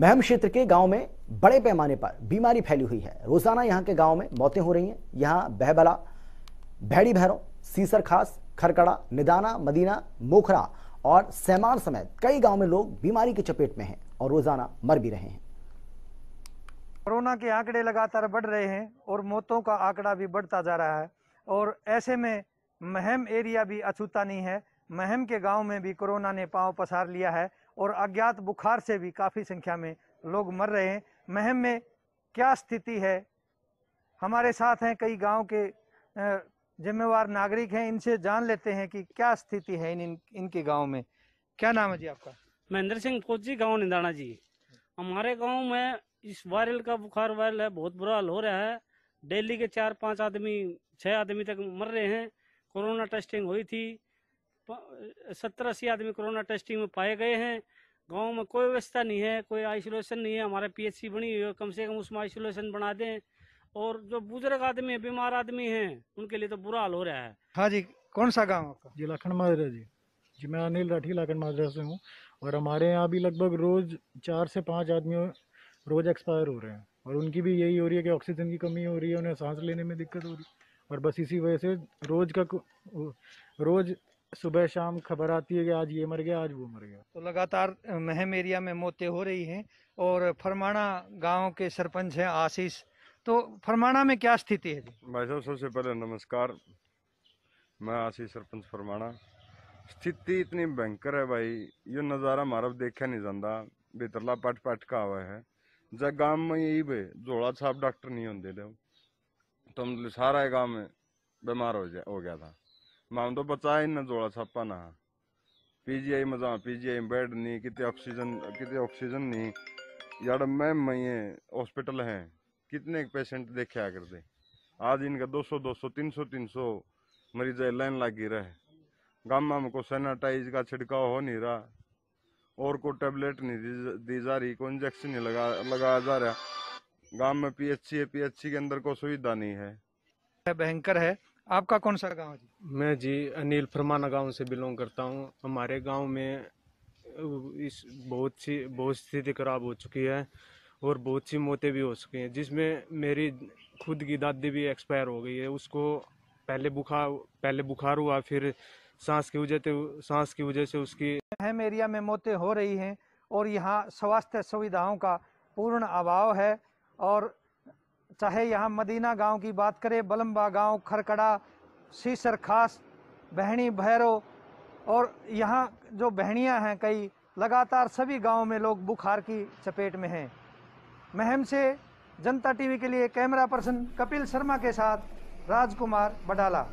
महम क्षेत्र के गांव में बड़े पैमाने पर बीमारी फैली हुई है रोजाना यहां के गांव में मौतें हो रही हैं यहां बहबला भैड़ी भैरों सीसर खास खरकड़ा निदाना मदीना मोखरा और सैमान समेत कई गांव में लोग बीमारी की चपेट में हैं और रोजाना मर भी रहे हैं कोरोना के आंकड़े लगातार बढ़ रहे हैं और मौतों का आंकड़ा भी बढ़ता जा रहा है और ऐसे में महम एरिया भी अछूता नहीं है महम के गाँव में भी कोरोना ने पाँव पसार लिया है और अज्ञात बुखार से भी काफ़ी संख्या में लोग मर रहे हैं महम में क्या स्थिति है हमारे साथ हैं कई गांव के जिम्मेवार नागरिक हैं इनसे जान लेते हैं कि क्या स्थिति है इन, इन इनके गांव में क्या नाम है जी आपका महेंद्र सिंह जी गाँव निंदाना जी हमारे गाँव में इस वायरल का बुखार वायरल है बहुत बुरा हाल हो रहा है डेली के चार पाँच आदमी छः आदमी तक मर रहे हैं कोरोना टेस्टिंग हुई थी सत्तर अस्सी आदमी कोरोना टेस्टिंग में पाए गए हैं गांव में कोई व्यवस्था नहीं है कोई आइसोलेशन नहीं है हमारे पीएचसी बनी हुई है कम से कम उसमें आइसोलेशन बना दें और जो बुजुर्ग आदमी है बीमार आदमी है उनके लिए तो बुरा हाल हो रहा है हाँ जी कौन सा गाँव आपका जी लखन माजरा जी जी मैं अनिल राठी लाखन माजरा से हूँ और हमारे यहाँ भी लगभग रोज़ चार से पाँच आदमी रोज़ एक्सपायर हो रहे हैं और उनकी भी यही हो रही है कि ऑक्सीजन की कमी हो रही है उन्हें सांस लेने में दिक्कत हो रही है और बस इसी वजह से रोज़ का रोज़ सुबह शाम खबर आती है कि आज ये मर गया आज वो मर गया तो लगातार महम एरिया में मौतें हो रही हैं और फरमाना गांव के सरपंच हैं आशीष तो फरमाना में क्या स्थिति है भाई साहब सबसे पहले नमस्कार मैं आशीष सरपंच फरमाना स्थिति इतनी भयंकर है भाई ये नज़ारा मारव देखा नहीं जाता बेतरला पट पट का हुआ है जब गाँव में यही बे जोड़ा साहब डॉक्टर नहीं होते तो सारा गाँव में बीमार हो जा हो गया था तो बचा ही ना जोड़ा छप्पा ना पीजीआई में जाओ पीजीआई में बेड नहीं कितने ऑक्सीजन कितने ऑक्सीजन नहीं यार मैम मैं ये हॉस्पिटल है कितने पेशेंट देखे आ करते आज इनका 200 200 300 300 मरीज लाइन लागी रहे गामा में को सैनिटाइज का छिड़काव हो नहीं रहा और को टेबलेट नहीं दी जा रही को इंजेक्शन नहीं लगा लगाया जा रहा गाँव में पी है सी के अंदर कोई सुविधा नहीं है भयंकर है आपका कौन सा गाँव जी मैं जी अनिल फरमाना गाँव से बिलोंग करता हूँ हमारे गाँव में इस बहुत सी बहुत स्थिति खराब हो चुकी है और बहुत सी मौतें भी हो चुकी हैं जिसमें मेरी खुद की दादी भी एक्सपायर हो गई है उसको पहले बुखार पहले बुखार हुआ फिर सांस की वजह से सांस की वजह से उसकी अहम एरिया में मौतें हो रही हैं और यहाँ स्वास्थ्य सुविधाओं का पूर्ण अभाव है और चाहे यहाँ मदीना गांव की बात करें बलम्बा गांव खरकड़ा सीसर खास बहनी भैरो और यहाँ जो बहनियाँ हैं कई लगातार सभी गाँव में लोग बुखार की चपेट में हैं महम से जनता टीवी के लिए कैमरा पर्सन कपिल शर्मा के साथ राजकुमार बडाला